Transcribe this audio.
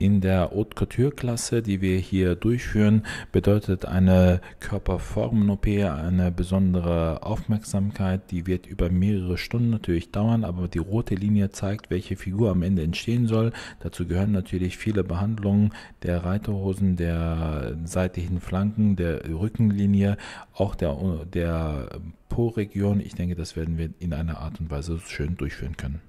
In der Haute Couture-Klasse, die wir hier durchführen, bedeutet eine Körperformen-OP eine besondere Aufmerksamkeit. Die wird über mehrere Stunden natürlich dauern, aber die rote Linie zeigt, welche Figur am Ende entstehen soll. Dazu gehören natürlich viele Behandlungen der Reiterhosen, der seitlichen Flanken, der Rückenlinie, auch der, der Po-Region. Ich denke, das werden wir in einer Art und Weise schön durchführen können.